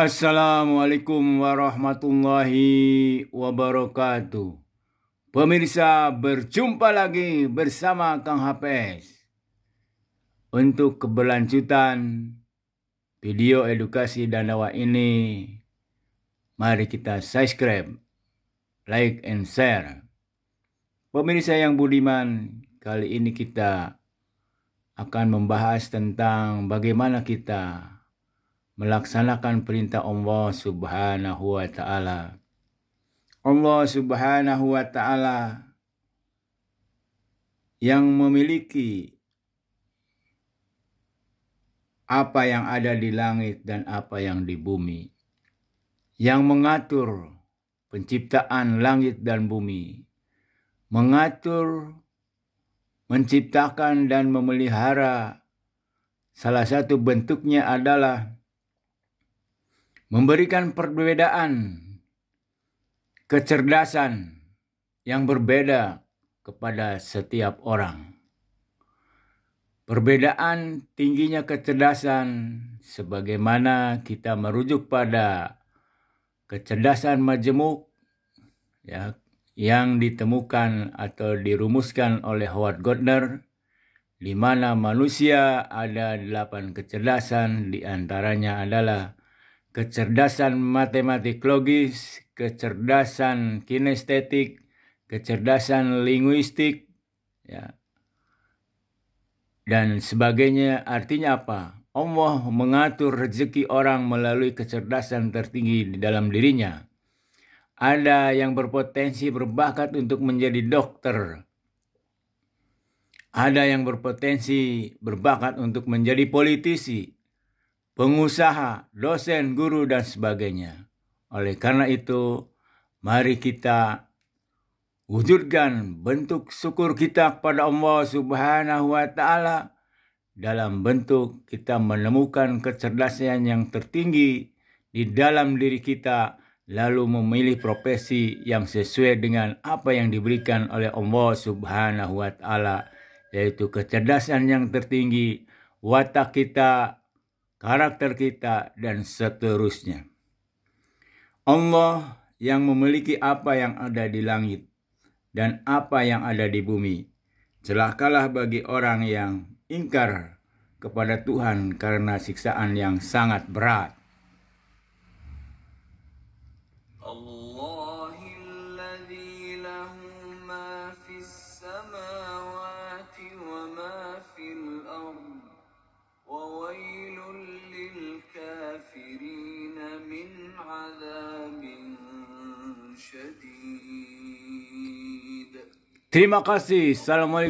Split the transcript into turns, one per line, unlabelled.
Assalamualaikum warahmatullahi wabarakatuh. Pemirsa, berjumpa lagi bersama Kang HPS. Untuk keberlanjutan video edukasi dan dakwah ini, mari kita subscribe, like, and share. Pemirsa yang budiman, kali ini kita akan membahas tentang bagaimana kita melaksanakan perintah Allah Subhanahu wa taala. Allah Subhanahu wa taala yang memiliki apa yang ada di langit dan apa yang di bumi, yang mengatur penciptaan langit dan bumi, mengatur, menciptakan, dan memelihara. Salah satu bentuknya adalah memberikan perbedaan, kecerdasan yang berbeda kepada setiap orang. Perbedaan tingginya kecerdasan sebagaimana kita merujuk pada kecerdasan majemuk ya yang ditemukan atau dirumuskan oleh Howard Gardner di mana manusia ada delapan kecerdasan diantaranya adalah kecerdasan matematik logis, kecerdasan kinestetik, kecerdasan linguistik, ya, dan sebagainya. Artinya apa? Allah mengatur rezeki orang melalui kecerdasan tertinggi di dalam dirinya. Ada yang berpotensi berbakat untuk menjadi dokter. Ada yang berpotensi berbakat untuk menjadi politisi pengusaha, dosen, guru, dan sebagainya. Oleh karena itu, mari kita wujudkan bentuk syukur kita kepada Allah Subhanahu wa Ta'ala dalam bentuk kita menemukan kecerdasan yang tertinggi di dalam diri kita, lalu memilih profesi yang sesuai dengan apa yang diberikan oleh Allah Subhanahu wa Ta'ala, yaitu kecerdasan yang tertinggi, watak kita karakter kita, dan seterusnya. Allah yang memiliki apa yang ada di langit dan apa yang ada di bumi. Celakalah bagi orang yang ingkar kepada Tuhan karena siksaan yang sangat berat. وَيْلٌ الكافرين من عذاب شديد Terima kasih. Assalamualaikum.